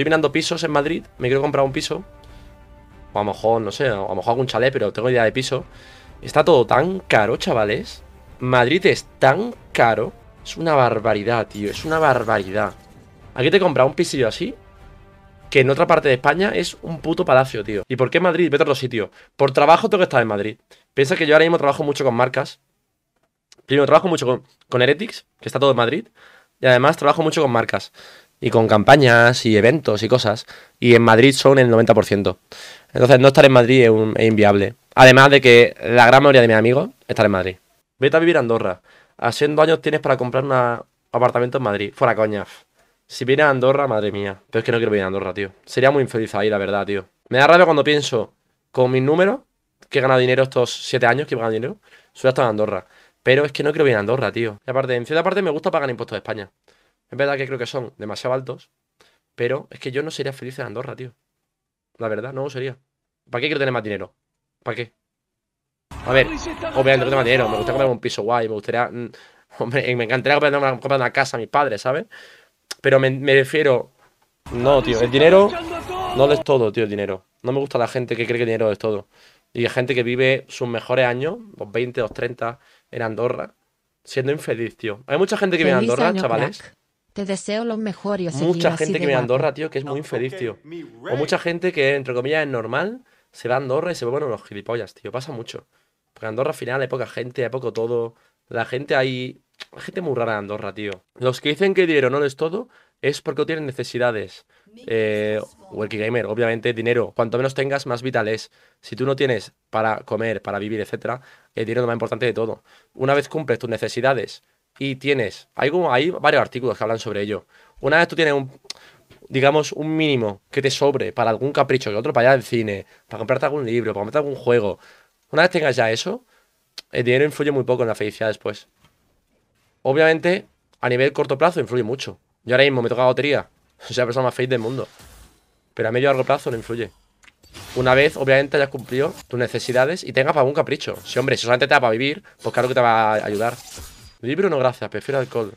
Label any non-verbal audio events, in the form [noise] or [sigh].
Estoy mirando pisos en Madrid. Me quiero comprar un piso. O a lo mejor, no sé, a lo mejor algún chalet, pero tengo idea de piso. Está todo tan caro, chavales. Madrid es tan caro. Es una barbaridad, tío. Es una barbaridad. Aquí te compra un pisillo así. Que en otra parte de España es un puto palacio, tío. ¿Y por qué Madrid? Vete a otro sitio. Por trabajo tengo que estar en Madrid. Piensa que yo ahora mismo trabajo mucho con marcas. Primero, trabajo mucho con, con Heretics, que está todo en Madrid. Y además trabajo mucho con marcas y con campañas y eventos y cosas. Y en Madrid son el 90%. Entonces no estar en Madrid es, inviable. Además de que la gran mayoría de mis amigos están en Madrid. Vete a vivir a Andorra. Haciendo años tienes para comprar un apartamento en Madrid. Fuera coña. Si vienes a Andorra, madre mía. Pero es que no quiero vivir a Andorra, tío. Sería muy infeliz ahí, la verdad, tío. Me da rabia cuando pienso con mis números, que he ganado dinero estos siete años que he ganado dinero, soy hasta en Andorra. Pero es que no quiero vivir a Andorra, tío. Y aparte, en cierta parte me gusta pagar impuestos de España. Es verdad que creo que son demasiado altos, pero es que yo no sería feliz en Andorra, tío. La verdad, no lo sería. ¿Para qué quiero tener más dinero? ¿Para qué? A ver, obviamente no tengo más dinero. Me gustaría comprar un piso guay, me gustaría. Mm, [laughs] hombre, me encantaría comprar una, casa a mis padres, ¿sabes? Pero me, refiero. No, tío, el dinero no es todo, tío, el dinero. No me gusta la gente que cree que el dinero es todo. Y hay gente que vive sus mejores años, los 20, los 30, en Andorra, siendo infeliz, tío. Hay mucha gente que vive en Andorra, chavales. Te deseo lo mejor y os Mucha gente que me Andorra, tío, que es muy infeliz, tío. O mucha gente que, entre comillas, es normal, se va a Andorra y se bueno los gilipollas, tío. Pasa mucho. Porque Andorra al final hay poca gente, hay poco todo. La gente ahí. Hay gente muy rara en Andorra, tío. Los que dicen que dinero no es todo es porque tienen necesidades. Eh, Gamer, obviamente, dinero. Cuanto menos tengas, más vital es. Si tú no tienes para comer, para vivir, etc. el dinero es lo más importante de todo. Una vez cumples tus necesidades, y tienes, hay, hay varios artículos que hablan sobre ello. Una vez tú tienes un, digamos, un mínimo que te sobre para algún capricho que otro, para ir al cine, para comprarte algún libro, para comprarte algún juego, una vez tengas ya eso, el dinero influye muy poco en la felicidad después. Obviamente, a nivel corto plazo influye mucho. Yo ahora mismo me toca la lotería, [laughs] soy la persona más feliz del mundo. Pero a medio largo plazo no influye. Una vez, obviamente, hayas cumplido tus necesidades y tengas para algún capricho. Si, hombre, si solamente te da para vivir, pues claro que te va a ayudar libro no, gracias, prefiero alcohol.